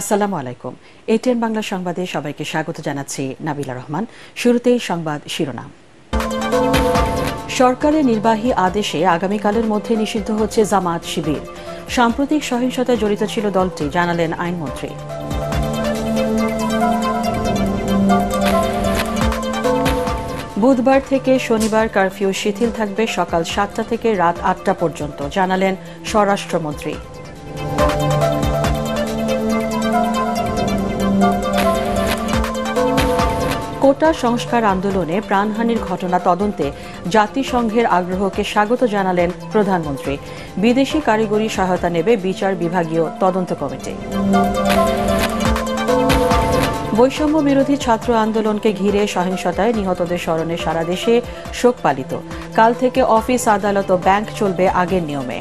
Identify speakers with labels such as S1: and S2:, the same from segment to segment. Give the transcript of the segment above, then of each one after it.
S1: আসসালামু আলাইকুম এটিএন বাংলা সংবাদে সবাইকে স্বাগত জানাচ্ছি নাবিলা রহমান শুরুতেই সংবাদ শিরোনাম সরকারের নির্বাহী আদেশে আগামীকালের মধ্যে নিষিদ্ধ হচ্ছে জামাত শিবির সাম্প্রতিক সহিংসতায় জড়িত ছিল দলটি জানালেন আইনমন্ত্রী বুধবার থেকে শনিবার কারফিউ শিথিল থাকবে সকাল সাতটা থেকে রাত আটটা পর্যন্ত জানালেন স্বরাষ্ট্রমন্ত্রী কোটা সংস্কার আন্দোলনে প্রাণহানির ঘটনা তদন্তে জাতিসংঘের আগ্রহকে স্বাগত জানালেন প্রধানমন্ত্রী বিদেশি কারিগরি সহায়তা নেবে বিচার বিভাগীয় তদন্ত কমিটি বৈষম্য বিরোধী ছাত্র আন্দোলনকে ঘিরে সহিংসতায় নিহতদের স্মরণে সারা দেশে শোক পালিত কাল থেকে অফিস আদালত ও ব্যাংক চলবে আগের নিয়মে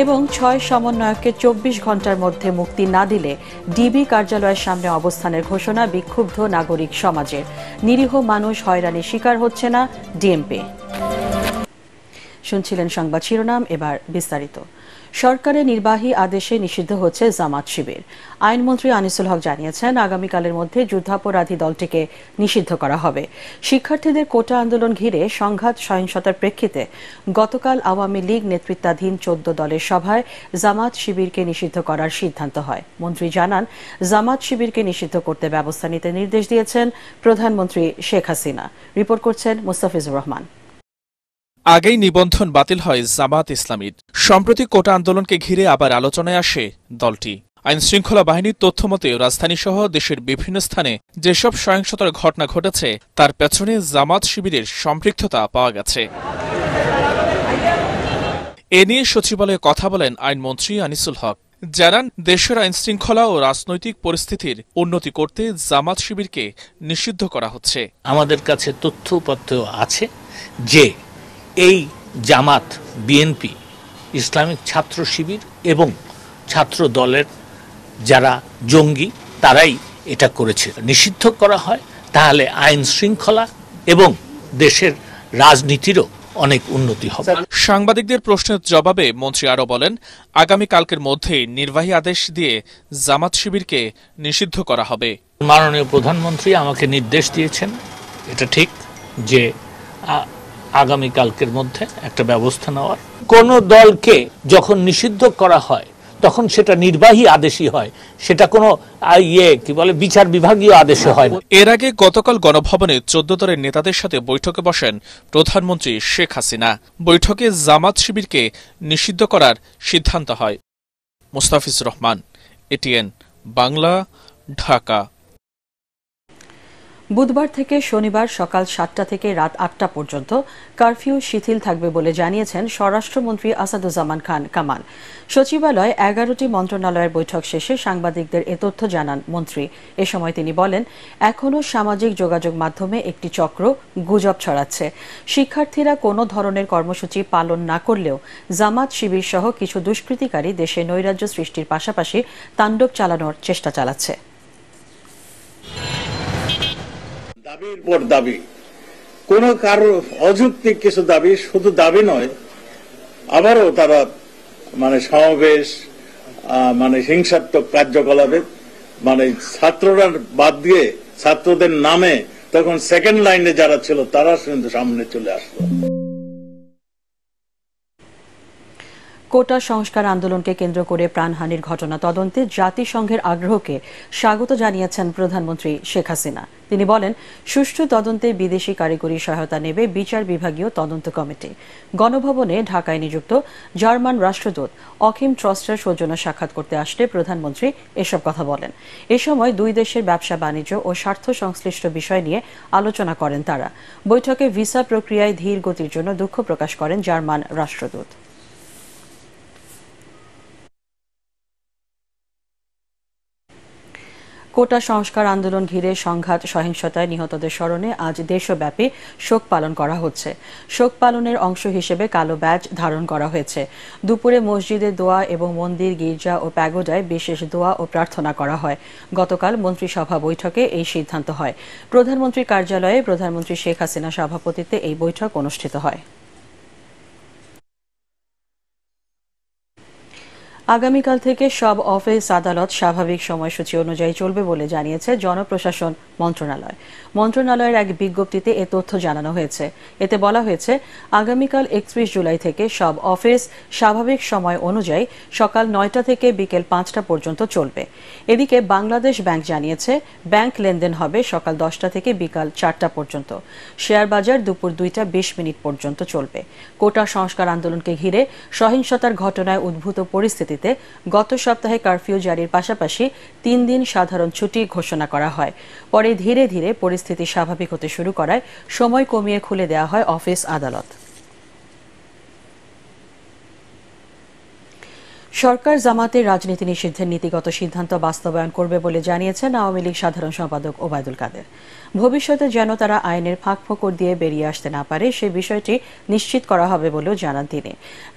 S1: এবং ছয় সমন্বয়ককে চব্বিশ ঘন্টার মধ্যে মুক্তি না দিলে ডিবি কার্যালয়ের সামনে অবস্থানের ঘোষণা বিক্ষুব্ধ নাগরিক সমাজের নিরীহ মানুষ হয়রানির শিকার হচ্ছে না ডিএমপি শুনছিলেন সংবাদ শিরোনাম এবার বিস্তারিত সরকারের নির্বাহী আদেশে নিষিদ্ধ হচ্ছে জামাত শিবির আইনমন্ত্রী আনিসুল হক জানিয়েছেন আগামীকালের মধ্যে যুদ্ধাপরাধী দলটিকে নিষিদ্ধ করা হবে শিক্ষার্থীদের কোটা আন্দোলন ঘিরে সংঘাত সহিংসতার প্রেক্ষিতে গতকাল আওয়ামী লীগ নেতৃত্বাধীন চোদ্দ দলের সভায় জামাত শিবিরকে নিষিদ্ধ করার সিদ্ধান্ত হয় মন্ত্রী জানান জামাত শিবিরকে নিষিদ্ধ করতে ব্যবস্থা নিতে নির্দেশ দিয়েছেন প্রধানমন্ত্রী শেখ হাসিনা রিপোর্ট করছেন মুস্তাফিজুর রহমান
S2: আগেই নিবন্ধন বাতিল হয় জামাত ইসলামীর সম্প্রতি কোটা আন্দোলনকে ঘিরে আবার আলোচনায় আসে দলটি আইন শৃঙ্খলা বাহিনীর তথ্যমতে রাজধানীসহ দেশের বিভিন্ন স্থানে যেসব সহিংসতার ঘটনা ঘটেছে তার পেছনে জামাত শিবিরের সম্পৃক্ততা পাওয়া গেছে এ নিয়ে সচিবালয়ে কথা বলেন আইনমন্ত্রী আনিসুল হক জানান দেশের আইন শৃঙ্খলা ও রাজনৈতিক পরিস্থিতির উন্নতি করতে জামাত শিবিরকে নিষিদ্ধ করা হচ্ছে
S3: আমাদের কাছে তথ্য আছে যে এই জামাত বিএনপি ইসলামিক ছাত্র শিবির এবং ছাত্র দলের যারা জঙ্গি তারাই এটা করেছে নিষিদ্ধ করা হয়
S2: তাহলে আইন শৃঙ্খলা এবং দেশের রাজনীতিরও অনেক উন্নতি হবে সাংবাদিকদের প্রশ্নের জবাবে মন্ত্রী আরও বলেন আগামী কালকের মধ্যেই নির্বাহী আদেশ দিয়ে জামাত শিবিরকে নিষিদ্ধ করা হবে
S3: মাননীয় প্রধানমন্ত্রী আমাকে নির্দেশ দিয়েছেন এটা ঠিক যে আগামী কালকের মধ্যে একটা ব্যবস্থা নেওয়ার কোন দলকে যখন নিষিদ্ধ করা হয় তখন সেটা নির্বাহী আদেশই হয় সেটা কোনো ইয়ে কি বলে বিচার বিভাগীয় আদেশে হয়
S2: এর আগে গতকাল গণভবনে চোদ্দ দলের নেতাদের সাথে বৈঠকে বসেন প্রধানমন্ত্রী শেখ হাসিনা বৈঠকে জামাত শিবিরকে নিষিদ্ধ করার সিদ্ধান্ত হয় মুস্তাফিজ রহমান এটিএন বাংলা ঢাকা
S1: বুধবার থেকে শনিবার সকাল সাতটা থেকে রাত আটটা পর্যন্ত কারফিউ শিথিল থাকবে বলে জানিয়েছেন স্বরাষ্ট্রমন্ত্রী আসাদুজ্জামান খান কামাল সচিবালয় এগারোটি মন্ত্রণালয়ের বৈঠক শেষে সাংবাদিকদের এ তথ্য জানান মন্ত্রী এ সময় তিনি বলেন এখনও সামাজিক যোগাযোগ মাধ্যমে একটি চক্র গুজব ছড়াচ্ছে শিক্ষার্থীরা কোনো ধরনের কর্মসূচি পালন না করলেও জামাত শিবির সহ কিছু দুষ্কৃতিকারী দেশে নৈরাজ্য সৃষ্টির পাশাপাশি তাণ্ডব চালানোর চেষ্টা চালাচ্ছে
S4: দাবির পর দাবি কোন কারো অযৌক্তিক কিছু দাবি শুধু দাবি নয় আবারও তারা মানে সমাবেশ মানে হিংসাত্মক কার্যকলাপে মানে ছাত্ররা বাদ দিয়ে ছাত্রদের
S3: নামে তখন সেকেন্ড লাইনে যারা ছিল তারা কিন্তু সামনে চলে আসলো
S1: কোটা সংস্কার আন্দোলনকে কেন্দ্র করে প্রাণহানির ঘটনা তদন্তে জাতিসংঘের আগ্রহকে স্বাগত জানিয়েছেন প্রধানমন্ত্রী শেখ হাসিনা তিনি বলেন সুষ্ঠু তদন্তে বিদেশি কারিগরি সহায়তা নেবে বিচার বিভাগীয় তদন্ত কমিটি গণভবনে ঢাকায় নিযুক্ত জার্মান রাষ্ট্রদূত অখিম ট্রস্টের সৌজন্য সাক্ষাৎ করতে আসলে প্রধানমন্ত্রী এসব কথা বলেন এ সময় দুই দেশের ব্যবসা বাণিজ্য ও স্বার্থ সংশ্লিষ্ট বিষয় নিয়ে আলোচনা করেন তারা বৈঠকে ভিসা প্রক্রিয়ায় ধীর গতির জন্য দুঃখ প্রকাশ করেন জার্মান রাষ্ট্রদূত কোটা সংস্কার আন্দোলন ঘিরে সংঘাত সহিংসতায় নিহতদের স্মরণে আজ দেশব্যাপী শোক পালন করা হচ্ছে শোক পালনের অংশ হিসেবে কালো ব্যাজ ধারণ করা হয়েছে দুপুরে মসজিদে দোয়া এবং মন্দির গির্জা ও প্যাগোডায় বিশেষ দোয়া ও প্রার্থনা করা হয় গতকাল মন্ত্রিসভা বৈঠকে এই সিদ্ধান্ত হয় প্রধানমন্ত্রীর কার্যালয়ে প্রধানমন্ত্রী শেখ হাসিনা সভাপতিত্বে এই বৈঠক অনুষ্ঠিত হয় আগামীকাল থেকে সব অফিস আদালত স্বাভাবিক সময়সূচি অনুযায়ী চলবে বলে জানিয়েছে জনপ্রশাসন মন্ত্রণালয় মন্ত্রণালয়ের এক বিজ্ঞপ্তিতে এ তথ্য জানানো হয়েছে এতে বলা হয়েছে আগামীকাল একত্রিশ জুলাই থেকে সব অফিস স্বাভাবিক সময় অনুযায়ী সকাল নয়টা থেকে বিকেল পাঁচটা পর্যন্ত চলবে এদিকে বাংলাদেশ ব্যাংক জানিয়েছে ব্যাংক লেনদেন হবে সকাল দশটা থেকে বিকাল চারটা পর্যন্ত শেয়ার বাজার দুপুর দুইটা বিশ মিনিট পর্যন্ত চলবে কোটা সংস্কার আন্দোলনকে ঘিরে সহিংসতার ঘটনায় উদ্ভূত পরিস্থিতিতে গত সপ্তাহে কারফিউ জারির পাশাপাশি তিন দিন সাধারণ ছুটি ঘোষণা করা হয় পরে ধীরে ধীরে পরিস্থিতি পরিস্থিতি স্বাভাবিক হতে শুরু করায় সময় কমিয়ে খুলে দেওয়া হয় অফিস আদালত সরকার জামাতের রাজনীতি নিষিদ্ধের নীতিগত সিদ্ধান্ত বাস্তবায়ন করবে বলে জানিয়েছেন আওয়ামী লীগ সাধারণ সম্পাদক ওবায়দুল কাদের ভবিষ্যতে যেন তারা আইনের ফাঁক ফোকর দিয়ে বেরিয়ে আসতে না পারে সে বিষয়টি নিশ্চিত করা হবে বলেও জানান তিনি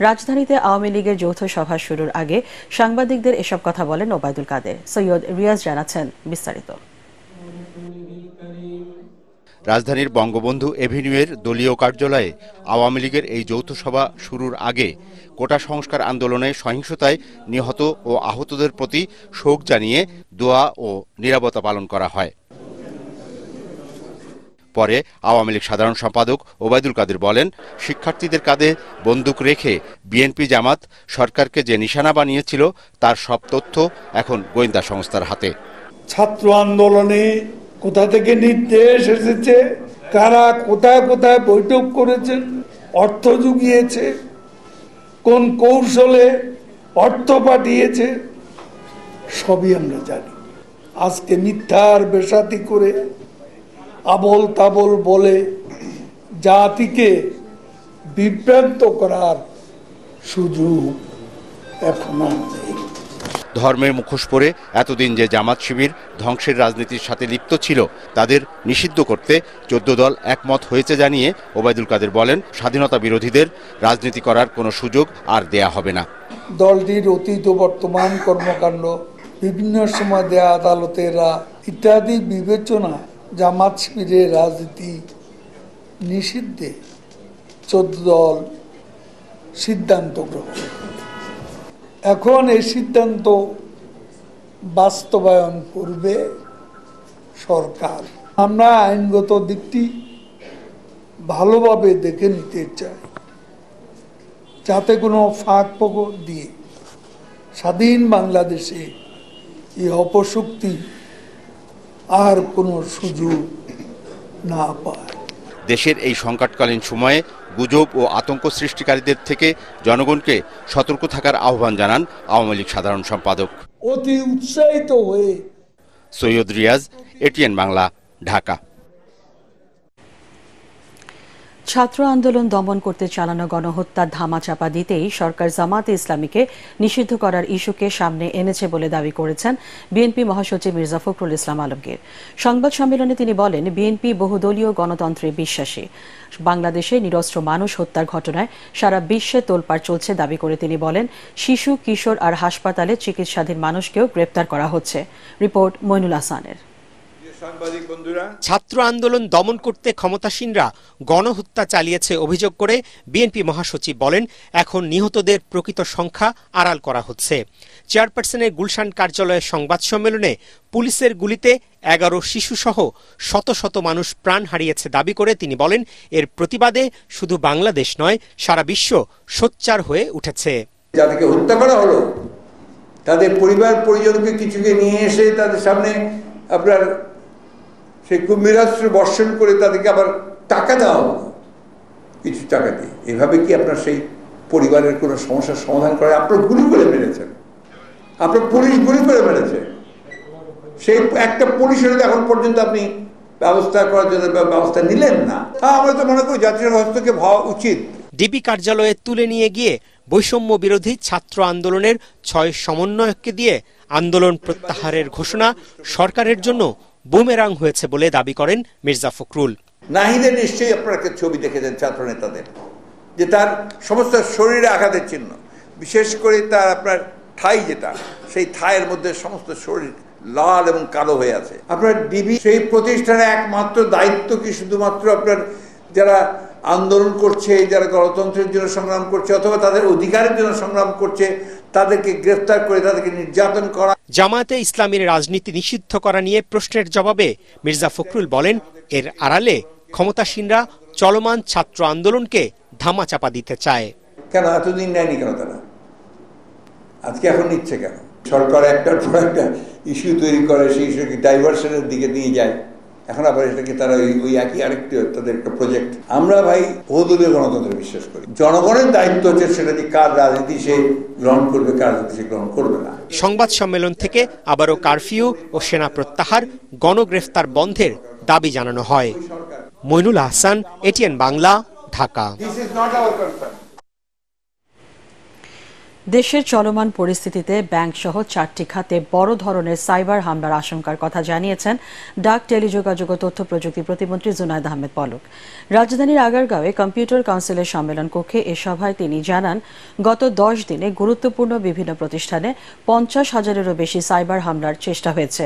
S1: রাজধানীতে আওয়ামী লীগের যৌথ সভা শুরুর আগে সাংবাদিকদের এসব কথা বলেন ওবায়দুল কাদের সৈয়দ রিয়াজ জানাচ্ছেন বিস্তারিত
S5: রাজধানীর বঙ্গবন্ধু এভিনিউয়ের দলীয় কার্যালয়ে আওয়ামী লীগের এই যৌথ সভা শুরুর আগে কোটা সংস্কার আন্দোলনে সহিংসতায় নিহত ও আহতদের প্রতি শোক জানিয়ে দোয়া ও নিরাপত্তা পালন করা হয় পরে আওয়ামী লীগ সাধারণ সম্পাদক ওবায়দুল কাদের বলেন শিক্ষার্থীদের কাঁধে বন্দুক রেখে বিএনপি জামাত সরকারকে যে নিশানা বানিয়েছিল তার সব তথ্য এখন গোয়েন্দা সংস্থার হাতে
S6: ছাত্র আন্দোলনে কোথা থেকে নির্দেশ এসেছে কারা কোথায় কোথায় বৈঠক করেছেন অর্থ জুগিয়েছে কোন কৌশলে অর্থ পাঠিয়েছে সবই আমরা জানি আজকে মিথ্যার বেসাতি করে আবল তাবল বলে জাতিকে বিভ্রান্ত করার সুযোগ এখন আর
S5: ধর্মের মুখোশ পরে এতদিন যে জামাত শিবির ধ্বংসের রাজনীতির সাথে লিপ্ত ছিল তাদের নিষিদ্ধ করতে চোদ্দ দল একমত হয়েছে জানিয়ে ওবায়দুল কাদের বলেন স্বাধীনতা বিরোধীদের রাজনীতি করার কোনো সুযোগ আর দেয়া হবে না
S6: দলটির অতীত ও বর্তমান কর্মকাণ্ড বিভিন্ন সময় দেয়া আদালতেরা ইত্যাদি বিবেচনা জামাত শিবিরের রাজনীতি নিষিদ্ধে চোদ্দ দল সিদ্ধান্ত গ্রহণ এখন এই সিদ্ধান্ত বাস্তবায়ন করবে সরকার আমরা আইনগত দিকটি ভালোভাবে দেখে নিতে চাই যাতে কোনো ফাঁক ফোকর দিয়ে স্বাধীন বাংলাদেশে এই অপশক্তি আর কোনো সুযোগ না পায়
S5: দেশের এই সংকটকালীন সময়ে গুজব ও আতঙ্ক সৃষ্টিকারীদের থেকে জনগণকে সতর্ক থাকার আহ্বান জানান আওয়ামী লীগ সাধারণ সম্পাদক
S6: অতি উৎসাহিত হয়ে
S5: সৈয়দ রিয়াজ এটিএন বাংলা ঢাকা
S1: ছাত্র আন্দোলন দমন করতে চালানো গণহত্যা ধামাচাপা দিতেই সরকার জামাতে ইসলামীকে নিষিদ্ধ করার ইস্যুকে সামনে এনেছে বলে দাবি করেছেন বিএনপি মহাসচিব মির্জা ফখরুল ইসলাম আলমগীর সংবাদ সম্মেলনে তিনি বলেন বিএনপি বহুদলীয় গণতন্ত্রে বিশ্বাসী বাংলাদেশে নিরস্ত্র মানুষ হত্যার ঘটনায় সারা বিশ্বে তোলপাড় চলছে দাবি করে তিনি বলেন শিশু কিশোর আর হাসপাতালে চিকিৎসাধীন মানুষকেও গ্রেপ্তার করা হচ্ছে রিপোর্ট মইনুল হাসানের ছাত্র
S7: আন্দোলন দমন করতে ক্ষমতাসীনরা গণহত্যা চালিয়েছে অভিযোগ করে বিএনপি মহাসচিব বলেন এখন নিহতদের প্রকৃত সংখ্যা আড়াল করা হচ্ছে চেয়ারপারসনের গুলশান কার্যালয়ের সংবাদ সম্মেলনে পুলিশের গুলিতে এগারো শিশুসহ শত শত মানুষ প্রাণ হারিয়েছে দাবি করে তিনি বলেন এর প্রতিবাদে শুধু বাংলাদেশ নয় সারা বিশ্ব সোচ্চার হয়ে উঠেছে
S8: যাদেরকে হত্যা করা হলো তাদের পরিবার পরিজনকে কিছুকে নিয়ে এসে তাদের সামনে আপনার সেই কুম্ভীরাস্ত্র বর্ষণ করে তাদেরকে আবার টাকা দেওয়া হবে কিছু টাকা দিয়ে এভাবে কি আপনার সেই পরিবারের কোনো সমস্যার সমাধান করে আপনার গুলি করে মেরেছেন আপনার পুলিশ গুলি করে মেরেছে সেই একটা পুলিশের এখন পর্যন্ত আপনি ব্যবস্থা করার জন্য ব্যবস্থা নিলেন না
S7: তা আমরা তো মনে করি জাতীয় হস্তক্ষেপ হওয়া উচিত ডিবি কার্যালয়ে তুলে নিয়ে গিয়ে বৈষম্য বিরোধী ছাত্র আন্দোলনের ছয় সমন্বয়ককে দিয়ে আন্দোলন প্রত্যাহারের ঘোষণা সরকারের জন্য বুমেরাং হয়েছে বলে দাবি করেন মির্জা ফখরুল নাহিদের নিশ্চয়ই
S8: আপনাকে ছবি দেখেছেন ছাত্র নেতাদের যে তার সমস্ত শরীরে আঘাতের চিহ্ন বিশেষ করে তার আপনার থাই যেটা সেই থাইয়ের মধ্যে সমস্ত শরীর লাল এবং কালো হয়ে আছে আপনার ডিবি সেই প্রতিষ্ঠানে একমাত্র দায়িত্ব কি শুধুমাত্র আপনার যারা আন্দোলন করছে যারা গণতন্ত্রের জন্য সংগ্রাম করছে অথবা তাদের অধিকারের জন্য সংগ্রাম করছে তাদেরকে গ্রেফতার করে তাদেরকে নির্যাতন করা
S7: জামায়াতে ইসলামের রাজনীতি নিষিদ্ধ করা নিয়ে প্রশ্নের জবাবে মির্জা ফখরুল বলেন এর আড়ালে ক্ষমতাসীনরা চলমান ছাত্র আন্দোলনকে ধামা চাপা দিতে চায়
S8: কেন এতদিন নেয়নি কেন তারা আজকে এখন নিচ্ছে কেন সরকার একটার পর একটা ইস্যু তৈরি করে সেই ইস্যুকে ডাইভার্সনের দিকে নিয়ে যায় এখন আবার এটাকে তারা ওই ওই একই আরেকটি তাদের একটা প্রজেক্ট আমরা ভাই বহুদলীয় গণতন্ত্রে বিশ্বাস করি জনগণের দায়িত্ব হচ্ছে সেটা যে কার রাজনীতি সে গ্রহণ করবে কার রাজনীতি সে গ্রহণ করবে না
S7: সংবাদ সম্মেলন থেকে আবারও কারফিউ ও সেনা প্রত্যাহার গণগ্রেফতার বন্ধের দাবি জানানো হয় মইনুল আহসান এটিএন বাংলা ঢাকা
S1: দেশের চলমান পরিস্থিতিতে ব্যাংকসহ চারটি খাতে বড় ধরনের সাইবার হামলার আশঙ্কার কথা জানিয়েছেন ডাক টেলিযোগাযোগ ও তথ্য প্রযুক্তি প্রতিমন্ত্রী জুনায়দ আহমেদ পলক রাজধানীর আগারগাঁওয়ে কম্পিউটার কাউন্সিলের সম্মেলন কক্ষে এ সভায় তিনি জানান গত দশ দিনে গুরুত্বপূর্ণ বিভিন্ন প্রতিষ্ঠানে পঞ্চাশ হাজারেরও বেশি সাইবার হামলার চেষ্টা হয়েছে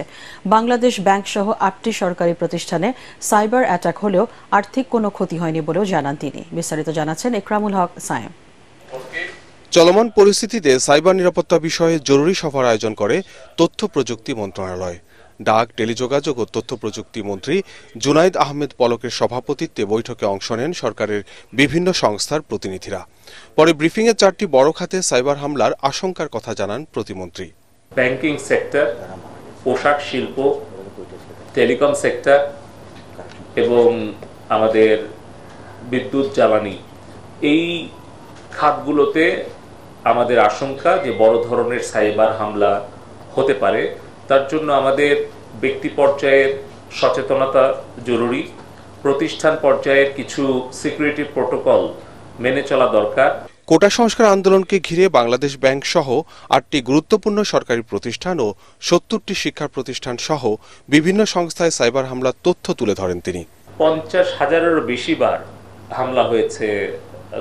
S1: বাংলাদেশ ব্যাংকসহ আটটি সরকারি প্রতিষ্ঠানে সাইবার অ্যাটাক হলেও আর্থিক কোনো ক্ষতি হয়নি বলেও জানান তিনি বিস্তারিত জানাচ্ছেন ইকরামুল হক সায়েম
S9: চলমান পরিস্থিতিতে সাইবার নিরাপত্তা বিষয়ে জরুরি সভার আয়োজন করে তথ্য প্রযুক্তি মন্ত্রণালয় ডাক টেলিযোগাযোগ ও তথ্য প্রযুক্তি মন্ত্রী জুনাইদ আহমেদ পলকের সভাপতিত্বে বৈঠকে অংশ নেন সরকারের বিভিন্ন সংস্থার প্রতিনিধিরা পরে ব্রিফিংয়ে চারটি বড় খাতে সাইবার হামলার আশঙ্কার কথা জানান প্রতিমন্ত্রী ব্যাংকিং
S3: সেক্টর পোশাক শিল্প টেলিকম সেক্টর এবং আমাদের বিদ্যুৎ জ্বালানি এই খাতগুলোতে আমাদের আশঙ্কা যে বড় ধরনের সাইবার হামলা হতে পারে তার জন্য আমাদের ব্যক্তি পর্যায়ের সচেতনতা জরুরি প্রতিষ্ঠান পর্যায়ের কিছু সিকিউরিটি প্রোটোকল মেনে চলা দরকার
S9: কোটা সংস্কার আন্দোলনকে ঘিরে বাংলাদেশ ব্যাংক সহ আটটি গুরুত্বপূর্ণ সরকারি প্রতিষ্ঠান ও সত্তরটি শিক্ষা প্রতিষ্ঠান সহ বিভিন্ন সংস্থায় সাইবার হামলার তথ্য তুলে ধরেন তিনি
S3: পঞ্চাশ হাজারেরও বেশি বার হামলা হয়েছে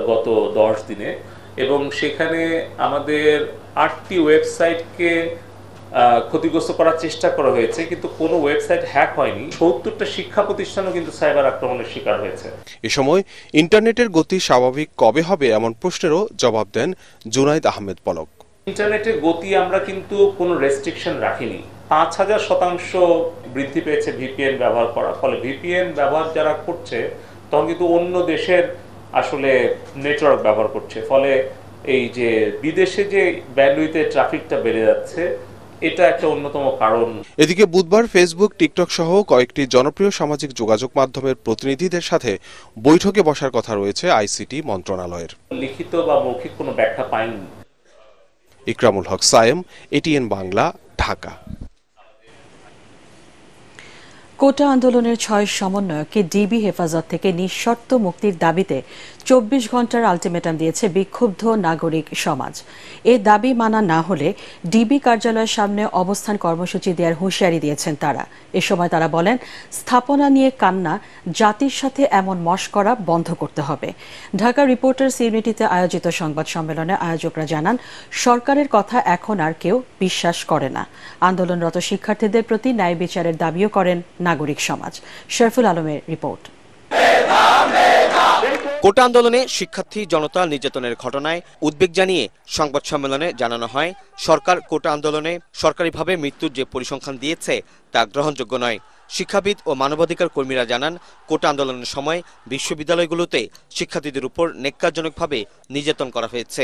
S3: গত দশ দিনে এবং সেখানে আমাদের আটটি ওয়েবসাইটকে ক্ষতিগ্রস্ত করার চেষ্টা করা হয়েছে কিন্তু কোনো ওয়েবসাইট হ্যাক হয়নি সত্তরটা শিক্ষা প্রতিষ্ঠানও কিন্তু সাইবার আক্রমণের শিকার হয়েছে
S9: এ সময় ইন্টারনেটের গতি স্বাভাবিক কবে হবে এমন প্রশ্নেরও জবাব দেন জুনাইদ আহমেদ পলক
S3: ইন্টারনেটের গতি আমরা কিন্তু কোনো রেস্ট্রিকশন রাখিনি পাঁচ হাজার শতাংশ বৃদ্ধি পেয়েছে ভিপিএন ব্যবহার করার ফলে ভিপিএন ব্যবহার যারা করছে তখন কিন্তু অন্য দেশের আসলে নেটওয়ার্ক ব্যবহার করছে ফলে এই যে বিদেশে যে ব্যান্ডুইতে ট্রাফিকটা বেড়ে যাচ্ছে এটা একটা অন্যতম কারণ
S9: এদিকে বুধবার ফেসবুক টিকটক সহ কয়েকটি জনপ্রিয় সামাজিক যোগাযোগ মাধ্যমের প্রতিনিধিদের সাথে বৈঠকে বসার কথা রয়েছে আইসিটি মন্ত্রণালয়ের
S3: লিখিত বা মৌখিক কোনো ব্যাখ্যা পাইনি
S9: ইকরামুল হক সায়েম এটিএন বাংলা
S10: ঢাকা
S1: কোটা আন্দোলনের ছয় সমন্বয়কে ডিবি হেফাজত থেকে নিঃশর্ত মুক্তির দাবিতে চব্বিশ ঘন্টার আলটিমেটাম দিয়েছে বিক্ষুব্ধ নাগরিক সমাজ এ দাবি মানা না হলে ডিবি কার্যালয়ের সামনে অবস্থান কর্মসূচি দেওয়ার হুঁশিয়ারি দিয়েছেন তারা এ সময় তারা বলেন স্থাপনা নিয়ে কান্না জাতির সাথে এমন মশ করা বন্ধ করতে হবে ঢাকা রিপোর্টার্স ইউনিটিতে আয়োজিত সংবাদ সম্মেলনে আয়োজকরা জানান সরকারের কথা এখন আর কেউ বিশ্বাস করে না আন্দোলনরত শিক্ষার্থীদের প্রতি ন্যায় বিচারের দাবিও করেন নাগরিক সমাজ শেরফুল আলমের রিপোর্ট
S11: কোটা আন্দোলনে শিক্ষার্থী জনতা নির্যাতনের ঘটনায় উদ্বেগ জানিয়ে সংবাদ সম্মেলনে জানানো হয় সরকার কোটা আন্দোলনে সরকারিভাবে মৃত্যুর যে পরিসংখ্যান দিয়েছে তা গ্রহণযোগ্য নয় শিক্ষাবিদ ও মানবাধিকার কর্মীরা জানান কোটা আন্দোলনের সময় বিশ্ববিদ্যালয়গুলোতে শিক্ষার্থীদের উপর নেককারজনকভাবে নির্যাতন করা হয়েছে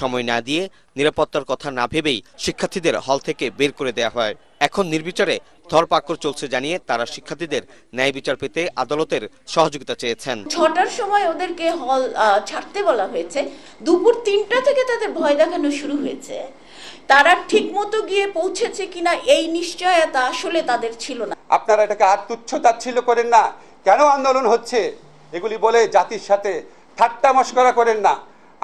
S11: সময় না দিয়ে নিরাপত্তার কথা না ভেবেই শিক্ষার্থীদের হল থেকে বের করে দেয়া হয় এখন নির্বিচারে ধরপাকড় চলছে জানিয়ে তারা শিক্ষার্থীদের ন্যায় বিচার পেতে আদালতের সহযোগিতা চেয়েছেন
S1: ছটার সময় ওদেরকে হল ছাড়তে বলা হয়েছে দুপুর তিনটা থেকে তাদের ভয় দেখানো শুরু হয়েছে তারা ঠিকমতো গিয়ে পৌঁছেছে কিনা এই নিশ্চয়তা আসলে তাদের ছিল না
S8: আপনারা এটাকে আর তুচ্ছতা ছিল করেন না কেন আন্দোলন হচ্ছে এগুলি বলে জাতির সাথে ঠাট্টা মস্করা করেন না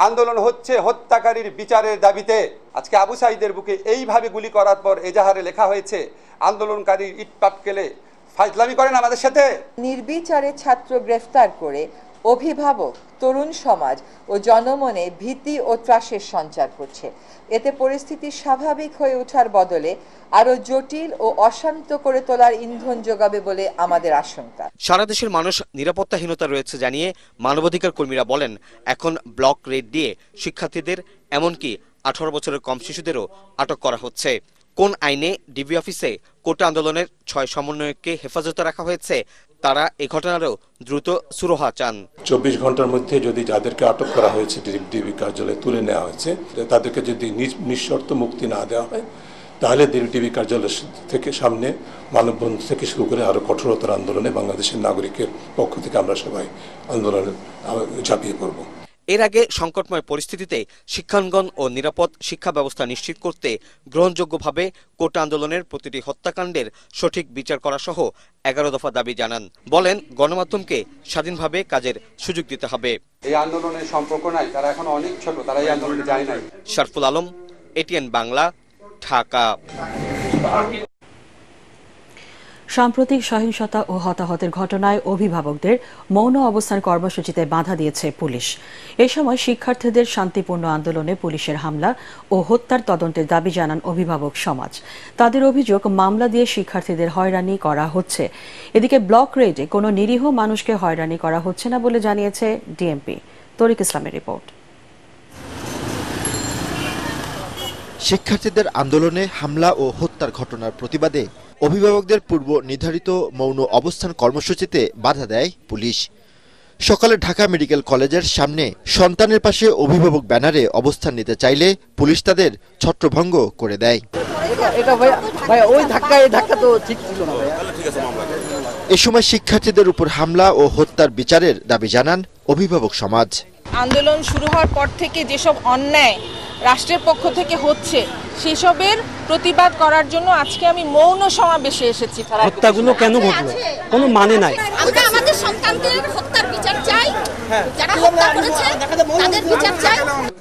S8: আন্দোলন হচ্ছে হত্যাকারীর বিচারের দাবিতে আজকে আবু সাইদের বুকে এইভাবে গুলি করার পর এজাহারে লেখা হয়েছে আন্দোলনকারীর কেলে ফাইজলামি করেন আমাদের সাথে
S4: নির্বিচারে ছাত্র গ্রেফতার করে অভিভাবক তরুণ সমাজ ও জনমনে ভীতি ও ত্রাসের সঞ্চার করছে এতে পরিস্থিতি স্বাভাবিক হয়ে ওঠার বদলে আরো জটিল ও অশান্ত করে তোলার ইন্ধন যোগাবে বলে আমাদের আশঙ্কা
S11: সারা দেশের মানুষ নিরাপত্তাহীনতা রয়েছে জানিয়ে মানবাধিকার কর্মীরা বলেন এখন ব্লক রেড দিয়ে শিক্ষার্থীদের এমনকি আঠারো বছরের কম শিশুদেরও আটক করা হচ্ছে কোন আইনে ডিবি অফিসে কোটা আন্দোলনের ছয় সমন্বয়ককে হেফাজতে রাখা হয়েছে তারা এ ঘটনারও দ্রুত সুরহা চান
S9: চব্বিশ ঘন্টার মধ্যে যদি যাদেরকে আটক করা হয়েছে ডিবি কার্যালয়ে তুলে নেওয়া হয়েছে তাদেরকে যদি নিঃশর্ত মুক্তি না দেওয়া হয় তাহলে ডিবি কার্যালয় থেকে সামনে মানববন্ধন থেকে শুরু করে আরও কঠোরতার আন্দোলনে বাংলাদেশের নাগরিকের
S11: পক্ষ থেকে আমরা সবাই আন্দোলন ঝাঁপিয়ে পড়বো এর আগে সংকটময় পরিস্থিতিতে শিক্ষাঙ্গন ও নিরাপদ শিক্ষা ব্যবস্থা নিশ্চিত করতে গ্রহণযোগ্যভাবে কোটা আন্দোলনের প্রতিটি হত্যাকাণ্ডের সঠিক বিচার করা সহ এগারো দফা দাবি জানান বলেন গণমাধ্যমকে স্বাধীনভাবে কাজের সুযোগ দিতে হবে
S9: এই আন্দোলনের সম্পর্ক নাই তারা এখন অনেক
S11: ছোট তারা এই আন্দোলনে যায় নাই শরফুল আলম এটিএন বাংলা ঢাকা
S1: সাম্প্রতিক সহিংসতা ও হতাহতের ঘটনায় অভিভাবকদের মৌন অবস্থান কর্মসূচিতে বাধা দিয়েছে পুলিশ এ সময় শিক্ষার্থীদের শান্তিপূর্ণ আন্দোলনে পুলিশের হামলা ও হত্যার তদন্তের দাবি জানান অভিভাবক সমাজ তাদের অভিযোগ মামলা দিয়ে শিক্ষার্থীদের হয়রানি করা হচ্ছে এদিকে ব্লক রেডে কোনো নিরীহ মানুষকে হয়রানি করা হচ্ছে না বলে জানিয়েছে ডিএমপি তরিক ইসলামের রিপোর্ট
S12: শিক্ষার্থীদের আন্দোলনে হামলা ও হত্যার ঘটনার প্রতিবাদে অভিভাবকদের পূর্ব নির্ধারিত মৌন অবস্থান কর্মসূচিতে বাধা দেয় পুলিশ সকালে ঢাকা মেডিকেল কলেজের সামনে সন্তানের পাশে অভিভাবক ব্যানারে অবস্থান নিতে চাইলে পুলিশ তাদের ছত্রভঙ্গ করে দেয় এ সময় শিক্ষার্থীদের উপর হামলা ও হত্যার বিচারের দাবি জানান অভিভাবক সমাজ
S1: আন্দোলন শুরু হওয়ার পর থেকে যেসব অন্যায় রাষ্ট্রের পক্ষ থেকে হচ্ছে সেসবের প্রতিবাদ করার জন্য আজকে আমি মৌন সমাবেশে এসেছি হত্যাগুলো কেন ঘটলো
S7: কোনো মানে নাই
S1: আমরা আমাদের সন্তানদের হত্যার বিচার চাই হ্যাঁ।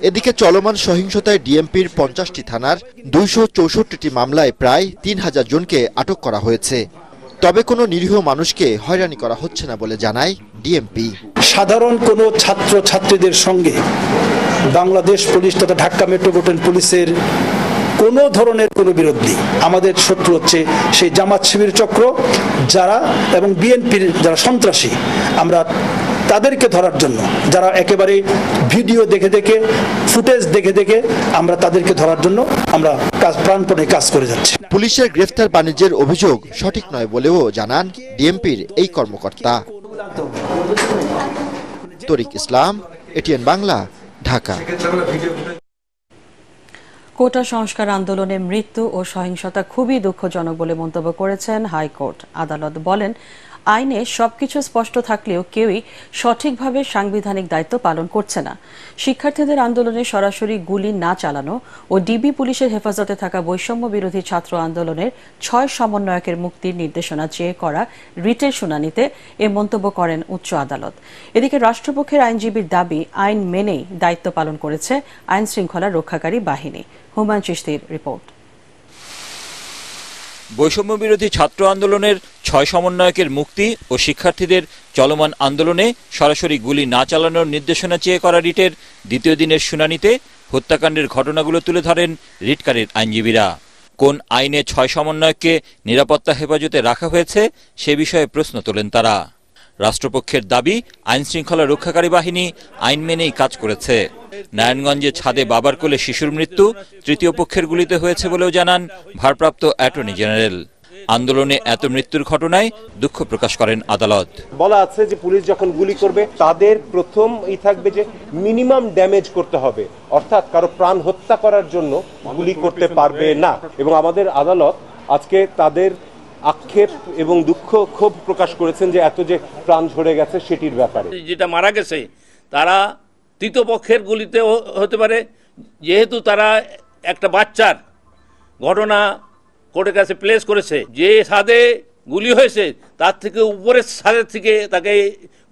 S12: এদিকে চলমান সহিংসতায় ডিএমপির পঞ্চাশটি থানার দুইশো চৌষট্টিটি মামলায় প্রায় তিন হাজার জনকে আটক করা হয়েছে তবে কোনো নিরীহ মানুষকে হয়রানি করা হচ্ছে না বলে জানায় ডিএমপি সাধারণ কোনো ছাত্র ছাত্রীদের সঙ্গে বাংলাদেশ পুলিশ তথা ঢাকা মেট্রোপলিটন পুলিশের কোনো ধরনের কোনো বিরোধ নেই আমাদের শত্রু হচ্ছে সেই জামাত শিবির চক্র যারা এবং বিএনপির যারা সন্ত্রাসী আমরা তাদেরকে ধরার জন্য যারা একেবারে ভিডিও দেখে দেখে ফুটেজ দেখে দেখে আমরা তাদেরকে ধরার জন্য আমরা কাজ প্রাণপণে কাজ করে যাচ্ছি পুলিশের গ্রেফতার বাণিজ্যের অভিযোগ সঠিক নয় বলেও জানান ডিএমপির এই কর্মকর্তা তরিক ইসলাম এটিএন বাংলা ঢাকা
S1: কোটা সংস্কার আন্দোলনে মৃত্যু ও সহিংসতা খুবই দুঃখজনক বলে মন্তব্য করেছেন হাইকোর্ট আদালত বলেন আইনে সবকিছু স্পষ্ট থাকলেও কেউই সঠিকভাবে সাংবিধানিক দায়িত্ব পালন করছে না শিক্ষার্থীদের আন্দোলনে সরাসরি গুলি না চালানো ও ডিবি পুলিশের হেফাজতে থাকা বৈষম্য বিরোধী ছাত্র আন্দোলনের ছয় সমন্বয়কের মুক্তির নির্দেশনা চেয়ে করা রিটের শুনানিতে এ মন্তব্য করেন উচ্চ আদালত এদিকে রাষ্ট্রপক্ষের আইনজীবীর দাবি আইন মেনেই দায়িত্ব পালন করেছে আইন শৃঙ্খলা রক্ষাকারী বাহিনী হুমায়ুন চিস্তির রিপোর্ট
S4: বৈষম্য বিরোধী ছাত্র আন্দোলনের ছয় সমন্বয়কের মুক্তি ও শিক্ষার্থীদের চলমান আন্দোলনে সরাসরি গুলি না চালানোর নির্দেশনা চেয়ে করা রিটের দ্বিতীয় দিনের শুনানিতে হত্যাকাণ্ডের ঘটনাগুলো তুলে ধরেন রিটকারের আইনজীবীরা কোন আইনে ছয় সমন্বয়ককে নিরাপত্তা হেফাজতে রাখা হয়েছে সে বিষয়ে প্রশ্ন তোলেন তারা রাষ্ট্রপক্ষের দাবি আইনশৃঙ্খলা রক্ষাকারী বাহিনী আইন মেনেই কাজ করেছে নারায়ণগঞ্জে ছাদে বাবার কোলে শিশুর মৃত্যু তৃতীয় পক্ষের গুলিতে হয়েছে বলেও জানান ভারপ্রাপ্ত অ্যাটর্নি জেনারেল আন্দোলনে এত মৃত্যুর ঘটনায় দুঃখ প্রকাশ করেন আদালত
S9: বলা আছে যে পুলিশ যখন গুলি করবে তাদের প্রথম ই থাকবে যে মিনিমাম ড্যামেজ করতে হবে অর্থাৎ কারো প্রাণ হত্যা করার জন্য গুলি করতে পারবে না এবং আমাদের আদালত আজকে তাদের আক্ষেপ এবং দুঃখ ক্ষোভ প্রকাশ করেছেন যে এত যে প্রাণ ঝরে গেছে সেটির ব্যাপারে
S3: যেটা মারা গেছে তারা তৃতীয়পক্ষের গুলিতে হতে পারে যেহেতু তারা একটা বাচ্চার ঘটনা কোর্টের কাছে প্লেস করেছে যে সাদে গুলি হয়েছে তার থেকে উপরের সাদের থেকে তাকে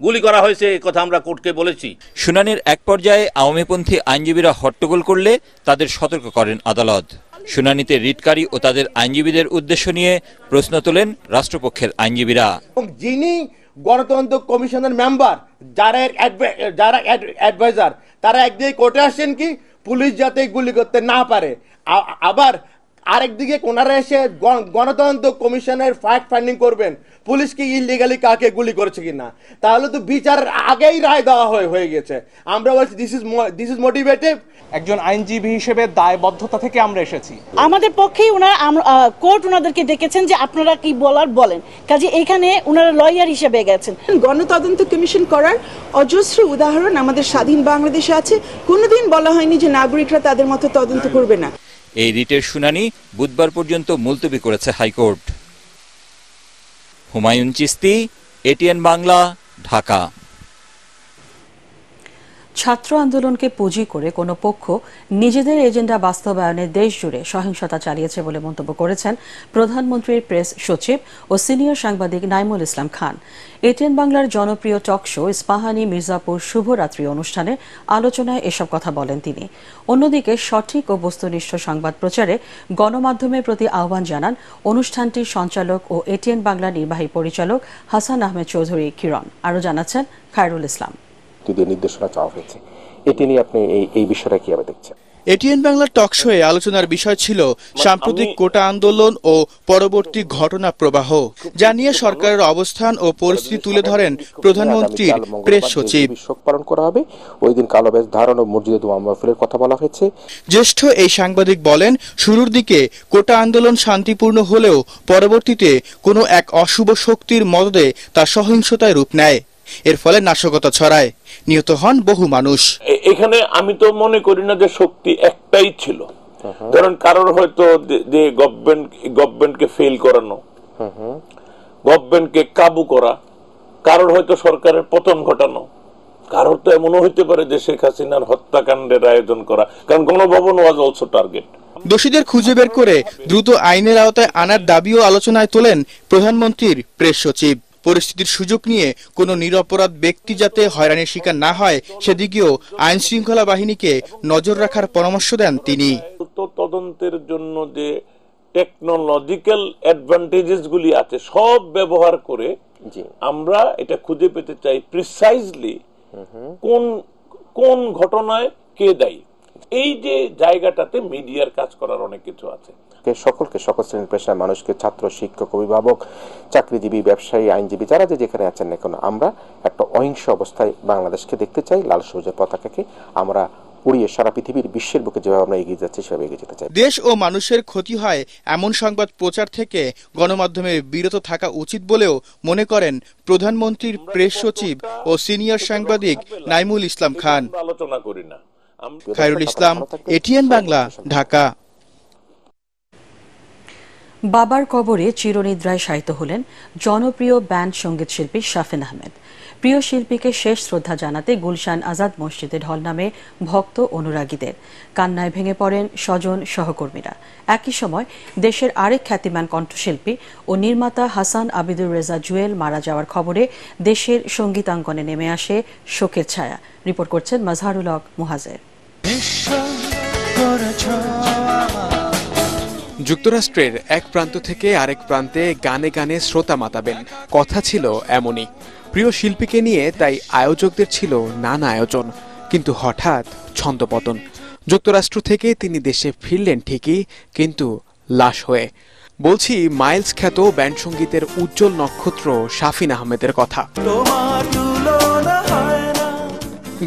S3: গুলি করা হয়েছে কথা আমরা কোর্টকে বলেছি
S4: শুনানির এক পর্যায়ে আওয়ামীপন্থী আইনজীবীরা হট্টগোল করলে তাদের সতর্ক করেন আদালত শুনানিতে রিটকারী ও তাদের আইনজীবীদের উদ্দেশ্য নিয়ে প্রশ্ন তোলেন রাষ্ট্রপক্ষের আইনজীবীরা
S13: যিনি গণতন্ত্র
S5: কমিশনের মেম্বার যারা যারা অ্যাডভাইজার তারা একদিকে কোর্টে আসছেন কি পুলিশ যাতে গুলি করতে না পারে আবার আরেকদিকে কোনারে এসে গণতন্ত্র কমিশনের ফ্যাক্ট ফাইন্ডিং করবেন পুলিশ কি ইলিগালি কাকে গুলি করেছে কি
S9: না তাহলে তো বিচার আগেই রায় দেওয়া হয়ে হয়ে গেছে আমরা বলছি this is this is motivative
S1: একজন
S3: আইনজীবী হিসেবে দায়বদ্ধতা থেকে আমরা এসেছি
S1: আমাদের পক্ষেই ওনারা কোর্ট ওনাদেরকে ডেকেছেন যে আপনারা কি বলার বলেন কাজে এখানে ওনারা লয়ার হিসেবে গেছেন গণতদন্ত কমিশন করার অজস্র উদাহরণ আমাদের স্বাধীন বাংলাদেশে আছে কোনোদিন বলা হয়নি যে নাগরিকরা তাদের মতো তদন্ত করবে না
S4: এই রিটের শুনানি বুধবার পর্যন্ত মুলতবি করেছে হাইকোর্ট হুমায়ুন চিস্তি এটিএন বাংলা ঢাকা
S1: ছাত্র আন্দোলনকে পুঁজি করে কোনো পক্ষ নিজেদের এজেন্ডা বাস্তবায়নে দেশজুড়ে সহিংসতা চালিয়েছে বলে মন্তব্য করেছেন প্রধানমন্ত্রীর প্রেস সচিব ও সিনিয়র সাংবাদিক নাইমুল ইসলাম খান এটিএন বাংলার জনপ্রিয় টক শো ইস্পাহানি মির্জাপুর শুভরাত্রি অনুষ্ঠানে আলোচনায় এসব কথা বলেন তিনি অন্যদিকে সঠিক ও বস্তুনিষ্ঠ সংবাদ প্রচারে গণমাধ্যমের প্রতি আহ্বান জানান অনুষ্ঠানটির সঞ্চালক ও এটিএন বাংলা নির্বাহী পরিচালক হাসান আহমেদ চৌধুরী কিরণ আরও জানাচ্ছেন খায়রুল ইসলাম যুক্তি দিয়ে নির্দেশনা চাওয়া হয়েছে এটি নিয়ে আপনি এই এই বিষয়টা কিভাবে দেখছেন
S13: এটিএন বাংলার শোয়ে আলোচনার বিষয় ছিল সাম্প্রতিক কোটা আন্দোলন ও পরবর্তী ঘটনা প্রবাহ যা নিয়ে সরকারের অবস্থান ও পরিস্থিতি তুলে ধরেন প্রধানমন্ত্রীর প্রেস সচিব শোক পালন করা হবে ওই দিন কালো বেশ ধারণ ও মসজিদে দোয়া মাহফিলের কথা বলা হয়েছে জ্যেষ্ঠ এই সাংবাদিক বলেন শুরুর দিকে কোটা আন্দোলন শান্তিপূর্ণ হলেও পরবর্তীতে কোনো এক অশুভ শক্তির মদদে তা সহিংসতায় রূপ নেয় এর ফলে নাশকতা ছড়ায় নিহত হন বহু মানুষ
S3: এখানে আমি তো মনে করি না যে শক্তি একটাই ছিল ধরেন কারোর হয়তো গভর্নমেন্ট গভর্নমেন্টকে ফেল করানো গভর্নমেন্টকে কাবু করা কারোর হয়তো সরকারের পতন ঘটানো কারোর তো এমনও হইতে পারে যে শেখ হাসিনার হত্যাকাণ্ডের আয়োজন করা কারণ গণভবন ওয়াজ অলসো টার্গেট
S13: দোষীদের খুঁজে বের করে দ্রুত আইনের আওতায় আনার দাবিও আলোচনায় তোলেন প্রধানমন্ত্রীর প্রেস সচিব পরিস্থিতির সুযোগ নিয়ে কোনো নিরপরাধ ব্যক্তি যাতে হয়রানির শিকার না হয় সেদিকেও আইন শৃঙ্খলা বাহিনীকে নজর রাখার পরামর্শ দেন তিনি
S3: তদন্তের জন্য যে টেকনোলজিক্যাল অ্যাডভান্টেজেস গুলি আছে সব ব্যবহার করে আমরা এটা খুঁজে পেতে চাই প্রিসাইজলি কোন কোন ঘটনায় কে দায়ী এই যে জায়গাটাতে মিডিয়ার কাজ করার অনেক কিছু আছে
S5: সকলকে সকল শ্রেণীর পেশার মানুষকে ছাত্র শিক্ষক অভিভাবক চাকরিজীবী ব্যবসায়ী আইনজীবী যারা যে যেখানে আছেন না কেন আমরা একটা অহিংস অবস্থায় বাংলাদেশকে দেখতে চাই লাল সবুজের পতাকাকে আমরা উড়িয়ে সারা পৃথিবীর বিশ্বের বুকে যেভাবে আমরা এগিয়ে যাচ্ছি সেভাবে এগিয়ে যেতে চাই
S13: দেশ ও মানুষের ক্ষতি হয় এমন সংবাদ প্রচার থেকে গণমাধ্যমে বিরত থাকা উচিত বলেও মনে করেন প্রধানমন্ত্রীর প্রেস সচিব ও সিনিয়র সাংবাদিক নাইমুল ইসলাম খান
S3: আলোচনা করি না খায়রুল ইসলাম এটিএন
S13: বাংলা ঢাকা
S1: বাবার কবরে চিরনিদ্রায় শায়িত হলেন জনপ্রিয় ব্যান্ড সঙ্গীত শিল্পী শাফিন আহমেদ প্রিয় শিল্পীকে শেষ শ্রদ্ধা জানাতে গুলশান আজাদ মসজিদে ঢল নামে ভক্ত অনুরাগীদের কান্নায় ভেঙে পড়েন স্বজন সহকর্মীরা একই সময় দেশের আরেক খ্যাতিমান কণ্ঠশিল্পী ও নির্মাতা হাসান আবিদুর রেজা জুয়েল মারা যাওয়ার খবরে দেশের সঙ্গীতাঙ্গনে নেমে আসে শোকের ছায়া রিপোর্ট করছেন মাজহারুল হক মুহাজের
S10: যুক্তরাষ্ট্রের এক প্রান্ত থেকে আরেক প্রান্তে গানে গানে শ্রোতা মাতাবেন কথা ছিল এমনই প্রিয় শিল্পীকে নিয়ে তাই আয়োজকদের ছিল নানা আয়োজন কিন্তু হঠাৎ ছন্দপতন যুক্তরাষ্ট্র থেকে তিনি দেশে ফিরলেন ঠিকই কিন্তু লাশ হয়ে বলছি মাইলস খ্যাত ব্যান্ড সঙ্গীতের উজ্জ্বল নক্ষত্র শাফিন আহমেদের কথা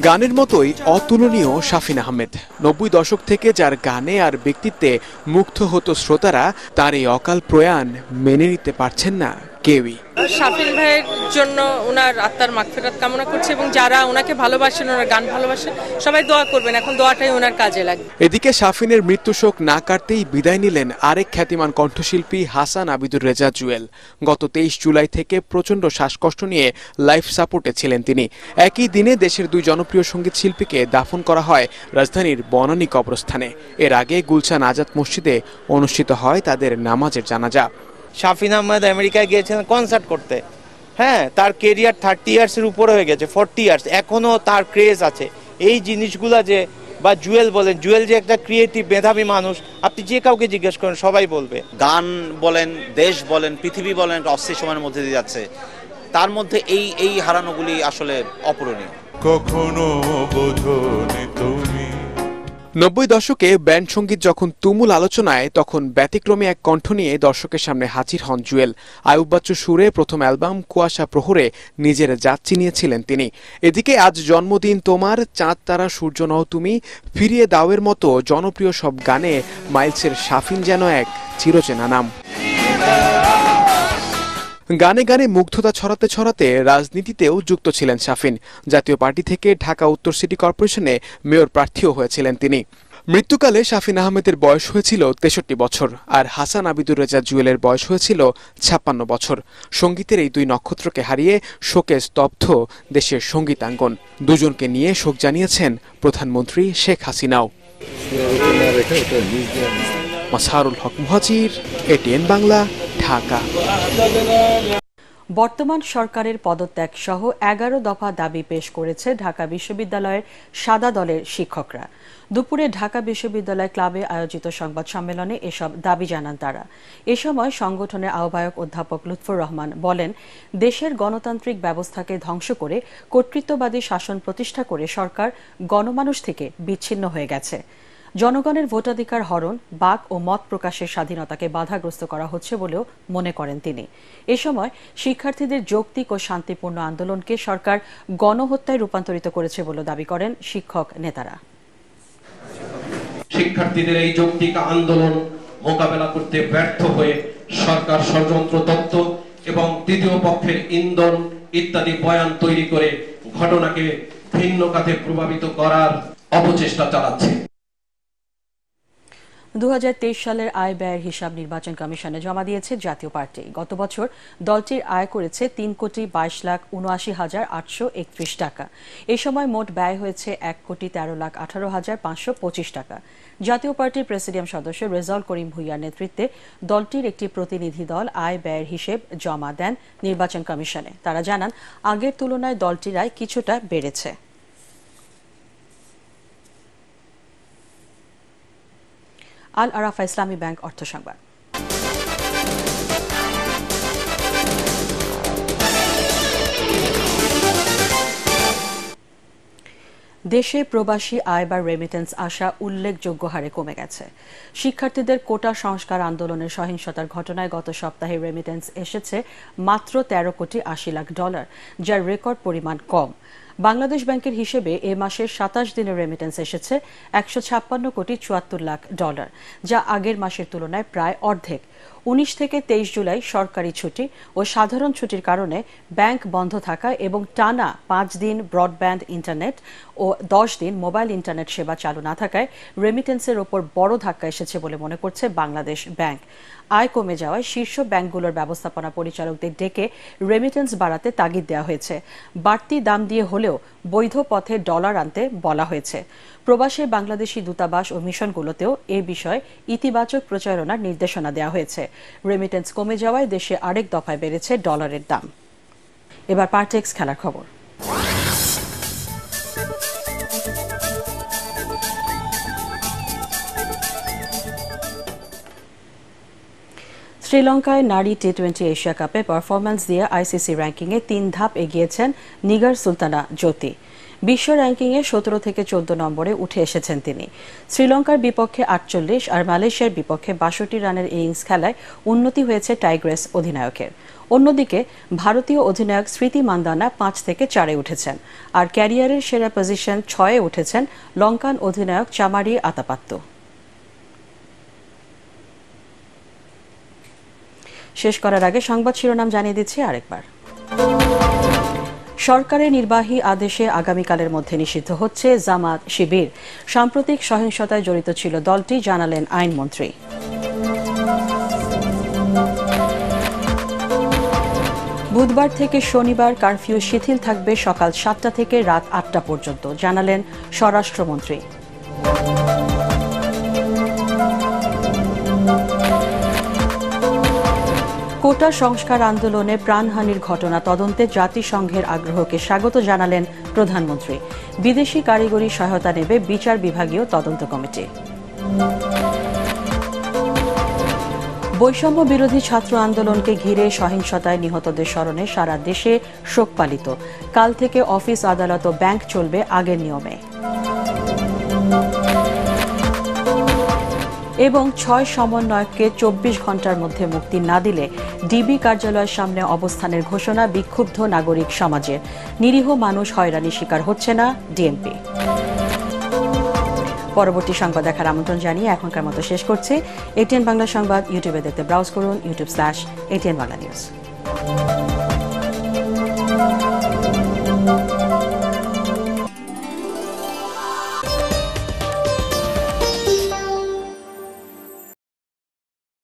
S10: গানের মতোই অতুলনীয় শাফিন আহমেদ নব্বই দশক থেকে যার গানে আর ব্যক্তিত্বে মুগ্ধ হতো শ্রোতারা তার এই অকাল প্রয়াণ মেনে নিতে পারছেন না কেউই
S1: শাফিন ভাইয়ের জন্য ওনার আত্মার মাগফিরাত কামনা করছে এবং যারা ওনাকে ভালোবাসেন ওনার গান ভালোবাসেন সবাই দোয়া করবেন এখন দোয়াটাই ওনার কাজে লাগে
S10: এদিকে শাফিনের মৃত্যু শোক না কাটতেই বিদায় নিলেন আরেক খ্যাতিমান কণ্ঠশিল্পী হাসান আবিদুর রেজা জুয়েল গত তেইশ জুলাই থেকে প্রচণ্ড শ্বাসকষ্ট নিয়ে লাইফ সাপোর্টে ছিলেন তিনি একই দিনে দেশের দুই জনপ্রিয় সঙ্গীত শিল্পীকে দাফন করা হয় রাজধানীর বনানী কবরস্থানে এর আগে গুলশান আজাদ মসজিদে অনুষ্ঠিত হয় তাদের নামাজের
S7: জানাজা শাফিন আহমেদ আমেরিকায় গিয়েছিলেন কনসার্ট করতে হ্যাঁ তার কেরিয়ার থার্টি ইয়ার্সের উপরে হয়ে গেছে ফর্টি ইয়ার্স এখনও তার ক্রেজ আছে এই জিনিসগুলা যে বা জুয়েল বলেন জুয়েল যে একটা ক্রিয়েটিভ মেধাবী মানুষ আপনি যে কাউকে জিজ্ঞেস করেন সবাই বলবে গান বলেন দেশ বলেন পৃথিবী বলেন একটা অস্থির সময়ের মধ্যে দিয়ে যাচ্ছে তার মধ্যে এই এই
S3: হারানোগুলি আসলে অপূরণীয়
S10: কখনো বোধনে তুমি নব্বই দশকে ব্যান্ড সঙ্গীত যখন তুমুল আলোচনায় তখন ব্যতিক্রমে এক কণ্ঠ নিয়ে দর্শকের সামনে হাজির হন জুয়েল আয়ুব সুরে প্রথম অ্যালবাম কুয়াশা প্রহরে নিজের জাত চিনিয়েছিলেন তিনি এদিকে আজ জন্মদিন তোমার চাঁদ তারা সূর্য নও তুমি ফিরিয়ে দাওয়ের মতো জনপ্রিয় সব গানে মাইলসের সাফিন যেন এক চিরচেনা নাম গানে গানে মুগ্ধতা ছড়াতে ছড়াতে রাজনীতিতেও যুক্ত ছিলেন শাফিন জাতীয় পার্টি থেকে ঢাকা উত্তর সিটি কর্পোরেশনে মেয়র প্রার্থীও হয়েছিলেন তিনি মৃত্যুকালে শাফিন আহমেদের বয়স হয়েছিল তেষট্টি বছর আর হাসান আবিদুর রেজা জুয়েলের বয়স হয়েছিল ছাপ্পান্ন বছর সঙ্গীতের এই দুই নক্ষত্রকে হারিয়ে শোকে স্তব্ধ দেশের সঙ্গীতাঙ্গন দুজনকে নিয়ে শোক জানিয়েছেন প্রধানমন্ত্রী শেখ হাসিনাও মাসহারুল হক মুহাজির এটিএন বাংলা ঢাকা
S1: বর্তমান সরকারের পদত্যাগ সহ এগারো দফা দাবি পেশ করেছে ঢাকা বিশ্ববিদ্যালয়ের সাদা দলের শিক্ষকরা দুপুরে ঢাকা বিশ্ববিদ্যালয় ক্লাবে আয়োজিত সংবাদ সম্মেলনে এসব দাবি জানান তারা এ সময় সংগঠনের আহ্বায়ক অধ্যাপক লুৎফর রহমান বলেন দেশের গণতান্ত্রিক ব্যবস্থাকে ধ্বংস করে কর্তৃত্ববাদী শাসন প্রতিষ্ঠা করে সরকার গণমানুষ থেকে বিচ্ছিন্ন হয়ে গেছে জনগণের ভোটাধিকার হরণ বাক ও মত প্রকাশের স্বাধীনতাকে বাধাগ্রস্ত করা হচ্ছে বলেও মনে করেন তিনি এ সময় শিক্ষার্থীদের যৌক্তিক ও শান্তিপূর্ণ আন্দোলনকে সরকার গণহত্যায় রূপান্তরিত করেছে বলে দাবি করেন শিক্ষক নেতারা
S9: শিক্ষার্থীদের এই যৌক্তিক আন্দোলন মোকাবেলা করতে ব্যর্থ হয়ে সরকার ষড়যন্ত্র তত্ত্ব এবং তৃতীয় পক্ষের ইন্ধন ইত্যাদি বয়ান তৈরি করে ঘটনাকে ভিন্ন কাতে প্রভাবিত করার অপচেষ্টা চালাচ্ছে
S1: দু সালের আয় ব্যয়ের হিসাব নির্বাচন কমিশনে জমা দিয়েছে জাতীয় পার্টি গত বছর দলটির আয় করেছে তিন কোটি বাইশ লাখ উনআশি হাজার আটশো একত্রিশ টাকা এ সময় মোট ব্যয় হয়েছে এক কোটি তেরো লাখ আঠারো হাজার পাঁচশো পঁচিশ টাকা জাতীয় পার্টির প্রেসিডিয়াম সদস্য রেজাউল করিম ভুইয়ার নেতৃত্বে দলটির একটি প্রতিনিধি দল আয় ব্যয়ের হিসেব জমা দেন নির্বাচন কমিশনে তারা জানান আগের তুলনায় দলটির আয় কিছুটা বেড়েছে আল আরাফা ইসলামী ব্যাংক অর্থ সংবাদ দেশে প্রবাসী আয় বা রেমিটেন্স আসা উল্লেখযোগ্য হারে কমে গেছে শিক্ষার্থীদের কোটা সংস্কার আন্দোলনের সহিংসতার ঘটনায় গত সপ্তাহে রেমিটেন্স এসেছে মাত্র তেরো কোটি আশি লাখ ডলার যার রেকর্ড পরিমাণ কম বাংলাদেশ ব্যাংকের হিসেবে এ মাসের সাতাশ দিনের রেমিটেন্স এসেছে একশো ছাপ্পান্ন কোটি চুয়াত্তর লাখ ডলার যা আগের মাসের তুলনায় প্রায় অর্ধেক উনিশ থেকে তেইশ জুলাই সরকারি ছুটি ও সাধারণ ছুটির কারণে ব্যাংক বন্ধ থাকা এবং টানা পাঁচ দিন ব্রডব্যান্ড ইন্টারনেট ও দশ দিন মোবাইল ইন্টারনেট সেবা চালু না থাকায় রেমিটেন্সের ওপর বড় ধাক্কা এসেছে বলে মনে করছে বাংলাদেশ ব্যাংক আয় কমে যাওয়ায় শীর্ষ ব্যাংকগুলোর ব্যবস্থাপনা পরিচালকদের ডেকে রেমিটেন্স বাড়াতে তাগিদ দেওয়া হয়েছে বাড়তি দাম দিয়ে হলেও বৈধ পথে ডলার আনতে বলা হয়েছে প্রবাসী বাংলাদেশি দূতাবাস ও মিশনগুলোতেও এ বিষয়ে ইতিবাচক প্রচারণার নির্দেশনা দেওয়া হয়েছে রেমিটেন্স কমে যাওয়ায় দেশে আরেক দফায় বেড়েছে ডলারের দাম এবার পার্টেক্স খেলার খবর শ্রীলঙ্কায় নারী টি টোয়েন্টি এশিয়া কাপে পারফরম্যান্স দিয়ে আইসিসি র্যাঙ্কিংয়ে তিন ধাপ এগিয়েছেন নিগার সুলতানা জ্যোতি বিশ্ব র্যাঙ্কিংয়ে সতেরো থেকে চোদ্দ নম্বরে উঠে এসেছেন তিনি শ্রীলঙ্কার বিপক্ষে আটচল্লিশ আর মালয়েশিয়ার বিপক্ষে বাষট্টি রানের ইনিংস খেলায় উন্নতি হয়েছে টাইগ্রেস অধিনায়কের অন্যদিকে ভারতীয় অধিনায়ক স্মৃতি মান্দানা পাঁচ থেকে চারে উঠেছেন আর ক্যারিয়ারের সেরা পজিশন ছয়ে উঠেছেন লঙ্কান অধিনায়ক চামারি আতাপাত্তু শেষ করার আগে সংবাদ শিরোনাম জানিয়ে দিচ্ছি আরেকবার সরকারের নির্বাহী আদেশে আগামীকালের মধ্যে নিষিদ্ধ হচ্ছে জামাত শিবির সাম্প্রতিক সহিংসতায় জড়িত ছিল দলটি জানালেন আইনমন্ত্রী বুধবার থেকে শনিবার কারফিউ শিথিল থাকবে সকাল সাতটা থেকে রাত আটটা পর্যন্ত জানালেন স্বরাষ্ট্রমন্ত্রী কোটা সংস্কার আন্দোলনে প্রাণহানির ঘটনা তদন্তে জাতিসংঘের আগ্রহকে স্বাগত জানালেন প্রধানমন্ত্রী বিদেশি কারিগরি সহায়তা নেবে বিচার বিভাগীয় তদন্ত কমিটি বৈষম্য বিরোধী ছাত্র আন্দোলনকে ঘিরে সহিংসতায় নিহতদের স্মরণে সারা দেশে শোক পালিত কাল থেকে অফিস আদালত ও ব্যাংক চলবে আগের নিয়মে এবং ছয় সমন্বয়ককে চব্বিশ ঘন্টার মধ্যে মুক্তি না দিলে ডিবি কার্যালয়ের সামনে অবস্থানের ঘোষণা বিক্ষুব্ধ নাগরিক সমাজের নিরীহ মানুষ হয়রানির শিকার হচ্ছে না ডিএমপি পরবর্তী সংবাদ দেখার আমন্ত্রণ জানিয়ে এখনকার মতো শেষ করছি এটিএন বাংলা সংবাদ ইউটিউবে দেখতে ব্রাউজ করুন YouTube slash ATN Bangla news